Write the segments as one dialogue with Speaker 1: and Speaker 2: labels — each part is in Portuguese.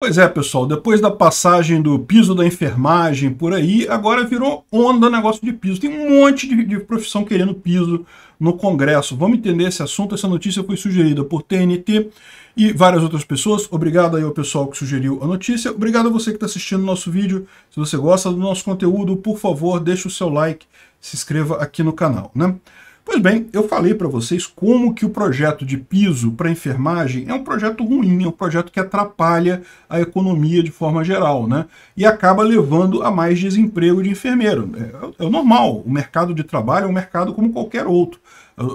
Speaker 1: Pois é, pessoal, depois da passagem do piso da enfermagem por aí, agora virou onda negócio de piso. Tem um monte de, de, profissão querendo piso no Congresso. Vamos entender esse assunto. Essa notícia foi sugerida por TNT e várias outras pessoas. Obrigado aí ao pessoal que sugeriu a notícia. Obrigado a você que está assistindo o nosso vídeo. Se você gosta do nosso conteúdo, por favor, deixe o seu like, se inscreva aqui no canal, né? Pois bem, eu falei para vocês como que o projeto de piso para enfermagem é um projeto ruim, é um projeto que atrapalha a economia de forma geral, né? E acaba levando a mais desemprego de enfermeiro. É, é, é o normal, o mercado de trabalho é um mercado como qualquer outro.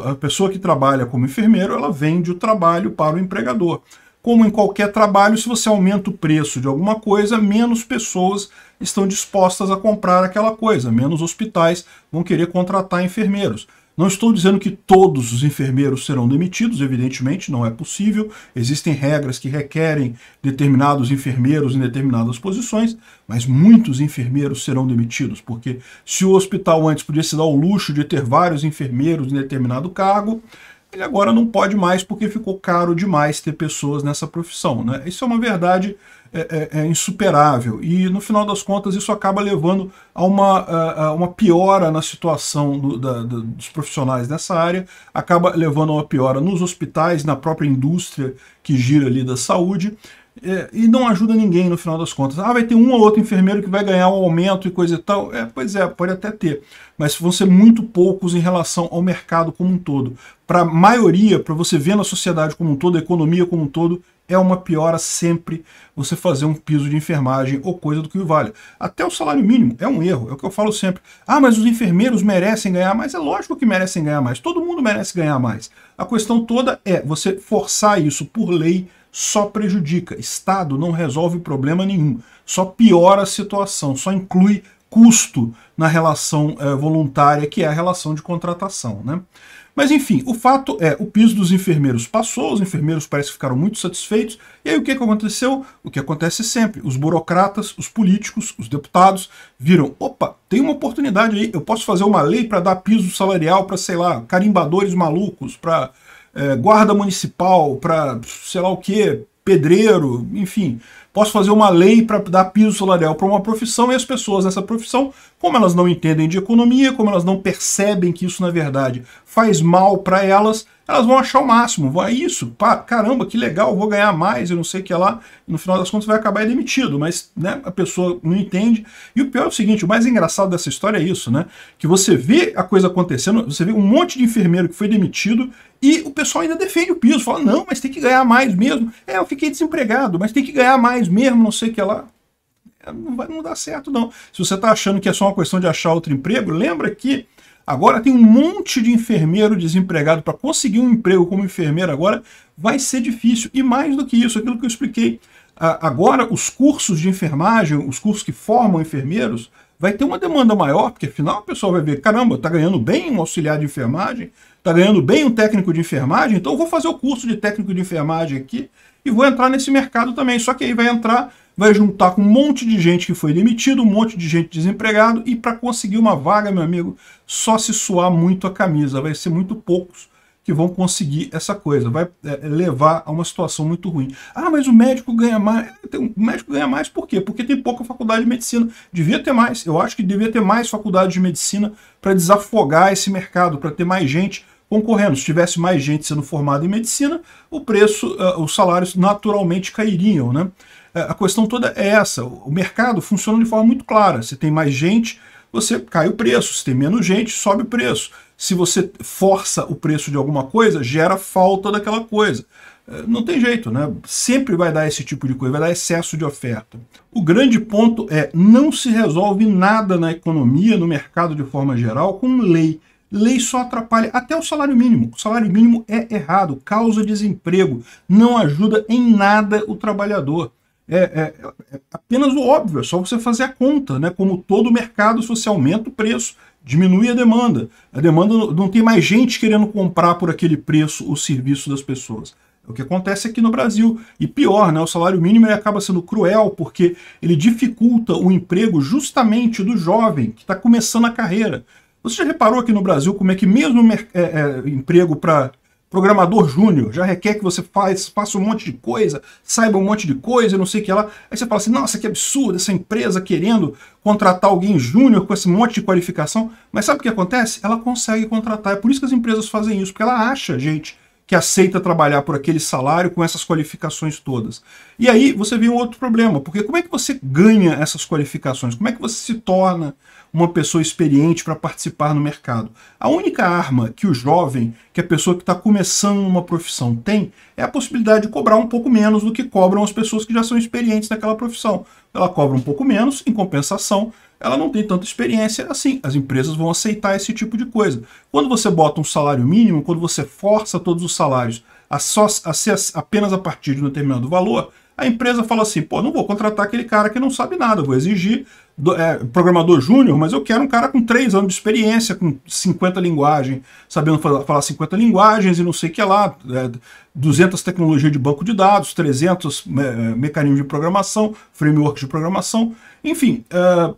Speaker 1: A pessoa que trabalha como enfermeiro, ela vende o trabalho para o empregador. Como em qualquer trabalho, se você aumenta o preço de alguma coisa, menos pessoas estão dispostas a comprar aquela coisa, menos hospitais vão querer contratar enfermeiros. Não estou dizendo que todos os enfermeiros serão demitidos, evidentemente, não é possível. Existem regras que requerem determinados enfermeiros em determinadas posições, mas muitos enfermeiros serão demitidos, porque se o hospital antes podia se dar o luxo de ter vários enfermeiros em determinado cargo, ele agora não pode mais porque ficou caro demais ter pessoas nessa profissão. Né? Isso é uma verdade é, é, é insuperável e, no final das contas, isso acaba levando a uma, a uma piora na situação do, da, do, dos profissionais nessa área, acaba levando a uma piora nos hospitais, na própria indústria que gira ali da saúde, é, e não ajuda ninguém no final das contas. Ah, vai ter um ou outro enfermeiro que vai ganhar um aumento e coisa e tal. É, pois é, pode até ter. Mas vão ser muito poucos em relação ao mercado como um todo. Para a maioria, para você ver na sociedade como um todo, a economia como um todo, é uma piora sempre você fazer um piso de enfermagem ou coisa do que o vale. Até o salário mínimo é um erro, é o que eu falo sempre. Ah, mas os enfermeiros merecem ganhar mais. É lógico que merecem ganhar mais, todo mundo merece ganhar mais. A questão toda é você forçar isso por lei só prejudica. Estado não resolve problema nenhum, só piora a situação, só inclui custo na relação é, voluntária, que é a relação de contratação. Né? Mas enfim, o fato é, o piso dos enfermeiros passou, os enfermeiros parece que ficaram muito satisfeitos, e aí o que aconteceu? O que acontece sempre, os burocratas, os políticos, os deputados viram, opa, tem uma oportunidade aí, eu posso fazer uma lei para dar piso salarial para, sei lá, carimbadores malucos, para é, guarda municipal, para sei lá o que, pedreiro, enfim. Posso fazer uma lei para dar piso salarial para uma profissão e as pessoas nessa profissão, como elas não entendem de economia, como elas não percebem que isso na verdade faz mal para elas, elas vão achar o máximo, vai é isso, pá, caramba, que legal, vou ganhar mais, eu não sei o que lá, no final das contas vai acabar demitido, mas né, a pessoa não entende. E o pior é o seguinte, o mais engraçado dessa história é isso, né? Que você vê a coisa acontecendo, você vê um monte de enfermeiro que foi demitido e o pessoal ainda defende o piso, fala, não, mas tem que ganhar mais mesmo. É, eu fiquei desempregado, mas tem que ganhar mais mesmo, não sei o que lá. É, não vai não dar certo, não. Se você está achando que é só uma questão de achar outro emprego, lembra que Agora tem um monte de enfermeiro desempregado para conseguir um emprego como enfermeiro agora vai ser difícil. E mais do que isso, aquilo que eu expliquei, agora os cursos de enfermagem, os cursos que formam enfermeiros, vai ter uma demanda maior, porque afinal o pessoal vai ver, caramba, está ganhando bem um auxiliar de enfermagem, está ganhando bem um técnico de enfermagem, então eu vou fazer o curso de técnico de enfermagem aqui e vou entrar nesse mercado também. Só que aí vai entrar vai juntar com um monte de gente que foi demitido, um monte de gente desempregado, e para conseguir uma vaga, meu amigo, só se suar muito a camisa, vai ser muito poucos que vão conseguir essa coisa, vai é, é, levar a uma situação muito ruim. Ah, mas o médico ganha mais. O médico ganha mais por quê? Porque tem pouca faculdade de medicina. Devia ter mais. Eu acho que devia ter mais faculdade de medicina para desafogar esse mercado, para ter mais gente concorrendo. Se tivesse mais gente sendo formada em medicina, o preço, eh, os salários naturalmente cairiam. Né? Eh, a questão toda é essa. O mercado funciona de forma muito clara. Se tem mais gente, você cai o preço. Se tem menos gente, sobe o preço. Se você força o preço de alguma coisa, gera falta daquela coisa. Eh, não tem jeito, né? Sempre vai dar esse tipo de coisa, vai dar excesso de oferta. O grande ponto é, não se resolve nada na economia, no mercado de forma geral, com lei lei só atrapalha até o salário mínimo. O salário mínimo é errado, causa desemprego, não ajuda em nada o trabalhador. É, é, é, apenas o óbvio, é só você fazer a conta, né? Como todo mercado, se você aumenta o preço, diminui a demanda. A demanda não tem mais gente querendo comprar por aquele preço o serviço das pessoas. É o que acontece aqui no Brasil. E pior, né? O salário mínimo ele acaba sendo cruel porque ele dificulta o emprego justamente do jovem que está começando a carreira. Você já reparou aqui no Brasil como é que mesmo é, é, emprego para programador júnior já requer que você faz, faça um monte de coisa, saiba um monte de coisa, não sei o que lá. Aí você fala assim, nossa, que absurdo, essa empresa querendo contratar alguém júnior com esse monte de qualificação. Mas sabe o que acontece? Ela consegue contratar. É por isso que as empresas fazem isso, porque ela acha gente que aceita trabalhar por aquele salário com essas qualificações todas. E aí você vê um outro problema, porque como é que você ganha essas qualificações? Como é que você se torna uma pessoa experiente para participar no mercado? A única arma que o jovem, que a pessoa que está começando uma profissão tem, é a possibilidade de cobrar um pouco menos do que cobram as pessoas que já são experientes naquela profissão. Ela cobra um pouco menos, em compensação, ela não tem tanta experiência assim. As empresas vão aceitar esse tipo de coisa. Quando você bota um salário mínimo, quando você força todos os salários a, só, a ser apenas a partir de um determinado valor, a empresa fala assim, pô, não vou contratar aquele cara que não sabe nada, vou exigir do, é, programador júnior, mas eu quero um cara com 3 anos de experiência, com 50 linguagens, sabendo falar 50 linguagens e não sei o que lá, é, 200 tecnologias de banco de dados, 300 é, mecanismos de programação, frameworks de programação, enfim, é,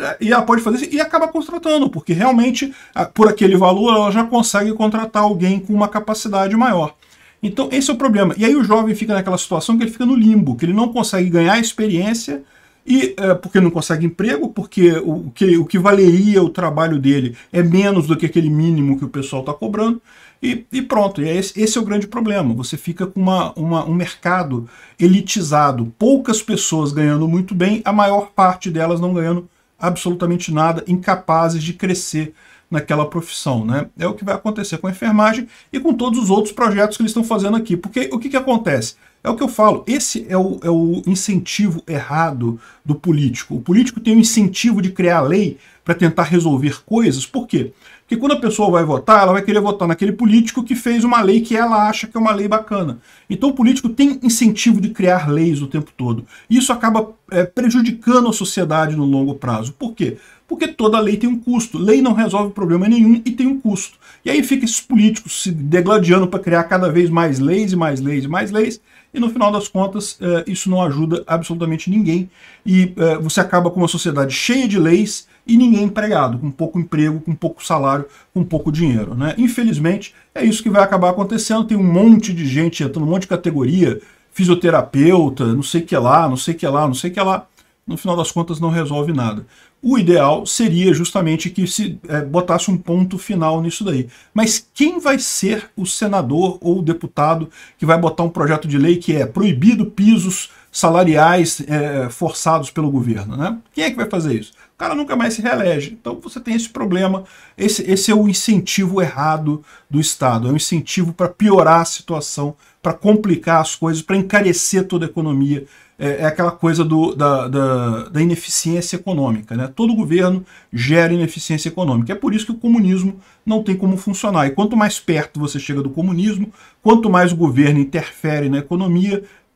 Speaker 1: é, e ela pode fazer isso e acaba contratando, porque realmente, por aquele valor, ela já consegue contratar alguém com uma capacidade maior. Então, esse é o problema. E aí o jovem fica naquela situação que ele fica no limbo, que ele não consegue ganhar experiência, e é, porque não consegue emprego, porque o, que, o que valeria o trabalho dele é menos do que aquele mínimo que o pessoal está cobrando, e, e, pronto. E é esse, esse, é o grande problema. Você fica com uma, uma, um mercado elitizado, poucas pessoas ganhando muito bem, a maior parte delas não ganhando absolutamente nada, incapazes de crescer naquela profissão. Né? É o que vai acontecer com a enfermagem e com todos os outros projetos que eles estão fazendo aqui. Porque o que, que acontece? É o que eu falo, esse é o, é o incentivo errado do político. O político tem o incentivo de criar lei para tentar resolver coisas. Por quê? Porque quando a pessoa vai votar, ela vai querer votar naquele político que fez uma lei que ela acha que é uma lei bacana. Então o político tem incentivo de criar leis o tempo todo. Isso acaba é, prejudicando a sociedade no longo prazo. Por quê? Porque toda lei tem um custo. Lei não resolve problema nenhum e tem um custo. E aí fica esses políticos se degladiando para criar cada vez mais leis e mais leis e mais leis. E no final das contas, é, isso não ajuda absolutamente ninguém. E é, você acaba com uma sociedade cheia de leis e ninguém empregado, com pouco emprego, com pouco salário, com pouco dinheiro. Né? Infelizmente, é isso que vai acabar acontecendo. Tem um monte de gente entrando, um monte de categoria, fisioterapeuta, não sei o que lá, não sei o que lá, não sei o que lá. No final das contas, não resolve nada. O ideal seria justamente que se é, botasse um ponto final nisso daí. Mas quem vai ser o senador ou o deputado que vai botar um projeto de lei que é proibido pisos salariais é, forçados pelo governo. Né? Quem é que vai fazer isso? O cara nunca mais se reelege. Então você tem esse problema. Esse, esse é o incentivo errado do Estado. É um incentivo para piorar a situação, para complicar as coisas, para encarecer toda a economia. É, é aquela coisa do, da, da, da, ineficiência econômica. Né? Todo governo gera ineficiência econômica. É por isso que o comunismo não tem como funcionar. E quanto mais perto você chega do comunismo, quanto mais o governo interfere na economia,